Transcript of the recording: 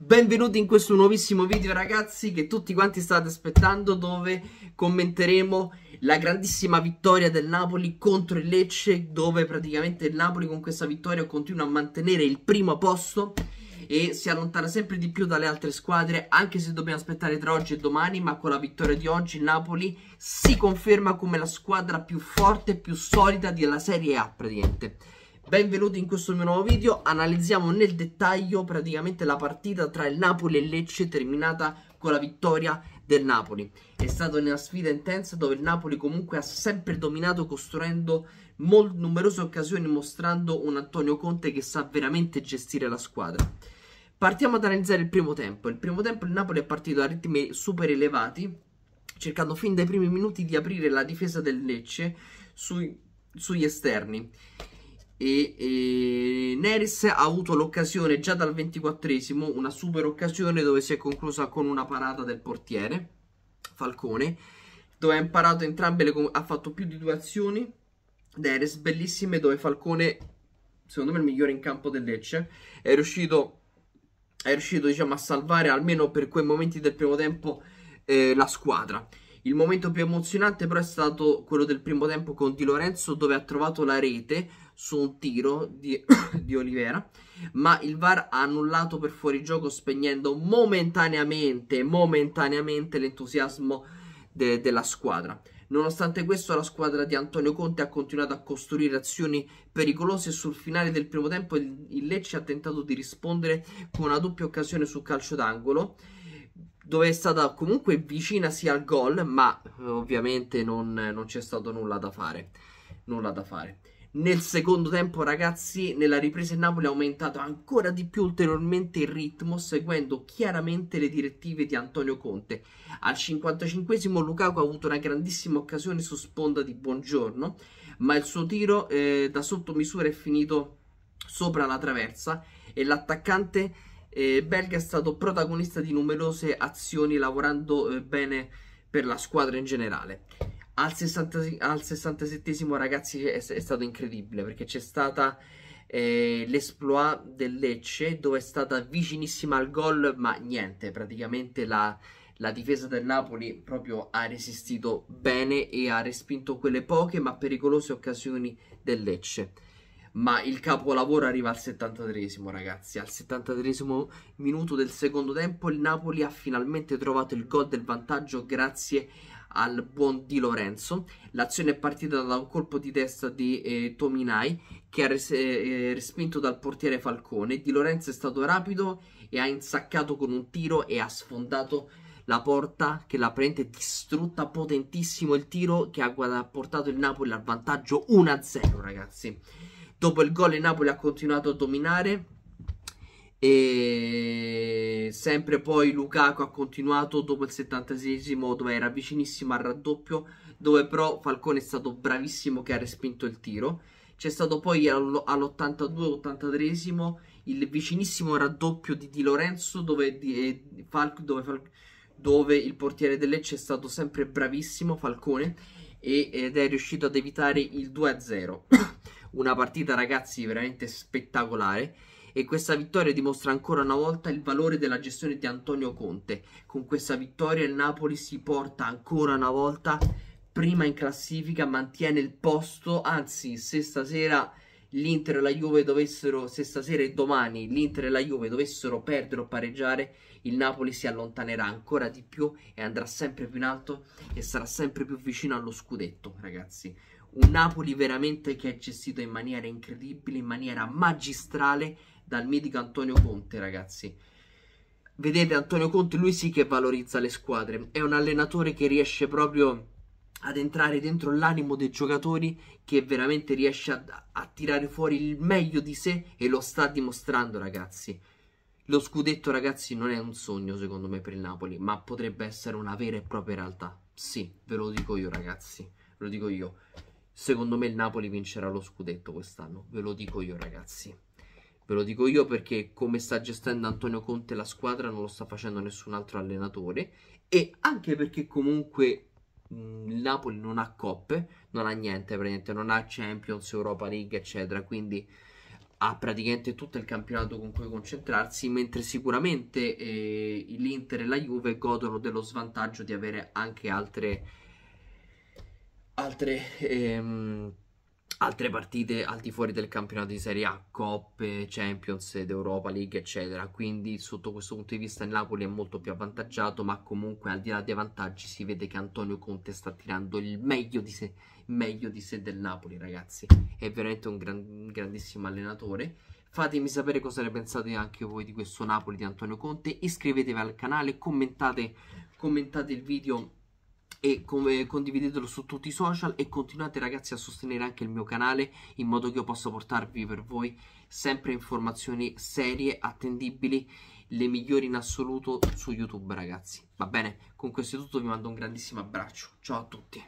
Benvenuti in questo nuovissimo video ragazzi che tutti quanti state aspettando dove commenteremo la grandissima vittoria del Napoli contro il Lecce dove praticamente il Napoli con questa vittoria continua a mantenere il primo posto e si allontana sempre di più dalle altre squadre anche se dobbiamo aspettare tra oggi e domani ma con la vittoria di oggi il Napoli si conferma come la squadra più forte e più solida della Serie A praticamente Benvenuti in questo mio nuovo video, analizziamo nel dettaglio praticamente la partita tra il Napoli e Lecce terminata con la vittoria del Napoli. È stata una sfida intensa dove il Napoli comunque ha sempre dominato costruendo numerose occasioni mostrando un Antonio Conte che sa veramente gestire la squadra. Partiamo ad analizzare il primo tempo. Il primo tempo il Napoli è partito a ritmi super elevati cercando fin dai primi minuti di aprire la difesa del Lecce sui, sugli esterni e, e Neris ha avuto l'occasione già dal 24esimo, una super occasione dove si è conclusa con una parata del portiere Falcone, dove ha imparato entrambe le ha fatto più di due azioni Neris bellissime dove Falcone, secondo me il migliore in campo del Lecce, è riuscito, è riuscito diciamo, a salvare almeno per quei momenti del primo tempo eh, la squadra. Il momento più emozionante però è stato quello del primo tempo con Di Lorenzo dove ha trovato la rete su un tiro di, di Olivera, ma il VAR ha annullato per fuorigioco spegnendo momentaneamente, momentaneamente l'entusiasmo de, della squadra. Nonostante questo, la squadra di Antonio Conte ha continuato a costruire azioni pericolose e sul finale del primo tempo il Lecce ha tentato di rispondere con una doppia occasione sul calcio d'angolo dove è stata comunque vicina sia al gol, ma eh, ovviamente non, non c'è stato nulla da fare. Nulla da fare. Nel secondo tempo, ragazzi, nella ripresa il Napoli ha aumentato ancora di più ulteriormente il ritmo, seguendo chiaramente le direttive di Antonio Conte. Al 55esimo Lukaku ha avuto una grandissima occasione su sponda di Buongiorno, ma il suo tiro eh, da sottomisura è finito sopra la traversa e l'attaccante eh, belga è stato protagonista di numerose azioni lavorando eh, bene per la squadra in generale al, 60, al 67 ragazzi è, è, stato incredibile perché c'è stata eh, l'esploit del Lecce dove è stata vicinissima al gol ma niente praticamente la, la difesa del Napoli proprio ha resistito bene e ha respinto quelle poche ma pericolose occasioni del Lecce ma il capolavoro arriva al 73 ragazzi al 73 minuto del secondo tempo il Napoli ha finalmente trovato il gol del vantaggio grazie a al buon Di Lorenzo. L'azione è partita da un colpo di testa di eh, Tominai che ha res eh, eh, respinto dal portiere Falcone. Di Lorenzo è stato rapido e ha insaccato con un tiro e ha sfondato la porta che l'ha prende distrutta potentissimo il tiro che ha portato il Napoli al vantaggio 1-0 ragazzi. Dopo il gol il Napoli ha continuato a dominare e sempre poi Lukaku ha continuato dopo il 76esimo dove era vicinissimo al raddoppio dove però Falcone è stato bravissimo che ha respinto il tiro c'è stato poi all'82-83esimo il vicinissimo raddoppio di Di Lorenzo dove, di, Falc, dove, Falc, dove il portiere del Lecce è stato sempre bravissimo Falcone e, ed è riuscito ad evitare il 2-0 una partita ragazzi veramente spettacolare e questa vittoria dimostra ancora una volta il valore della gestione di Antonio Conte. Con questa vittoria il Napoli si porta ancora una volta prima in classifica, mantiene il posto, anzi se stasera l'Inter e la Juve dovessero, se stasera e domani l'Inter e la Juve dovessero perdere o pareggiare, il Napoli si allontanerà ancora di più e andrà sempre più in alto e sarà sempre più vicino allo scudetto, ragazzi. Un Napoli veramente che è gestito in maniera incredibile, in maniera magistrale dal medico Antonio Conte, ragazzi. Vedete Antonio Conte, lui sì che valorizza le squadre, è un allenatore che riesce proprio ad entrare dentro l'animo dei giocatori che veramente riesce a, a, tirare fuori il meglio di sé e lo sta dimostrando ragazzi. Lo scudetto ragazzi non è un sogno secondo me per il Napoli, ma potrebbe essere una vera e propria realtà. Sì, ve lo dico io ragazzi, ve lo dico io. Secondo me il Napoli vincerà lo scudetto quest'anno, ve lo dico io ragazzi. Ve lo dico io perché come sta gestendo Antonio Conte la squadra non lo sta facendo nessun altro allenatore e anche perché comunque il Napoli non ha coppe, non ha niente praticamente, non ha Champions, Europa League eccetera, quindi ha praticamente tutto il campionato con cui concentrarsi, mentre sicuramente eh, l'Inter e la Juve godono dello svantaggio di avere anche altre... altre ehm, altre partite al di fuori del campionato di Serie A, Coppe, Champions ed Europa League, eccetera. Quindi, sotto questo punto di vista, il Napoli è molto più avvantaggiato. Ma comunque, al di là dei vantaggi, si vede che Antonio Conte sta tirando il meglio di sé, meglio di sé del Napoli, ragazzi. È veramente un, gran, grandissimo allenatore. Fatemi sapere cosa ne pensate anche voi di questo Napoli di Antonio Conte. Iscrivetevi al canale, commentate, commentate il video e come, condividetelo su tutti i social e continuate ragazzi a sostenere anche il mio canale in modo che io possa portarvi per voi sempre informazioni serie, attendibili, le migliori in assoluto su YouTube ragazzi. Va bene, con questo è tutto, vi mando un grandissimo abbraccio. Ciao a tutti.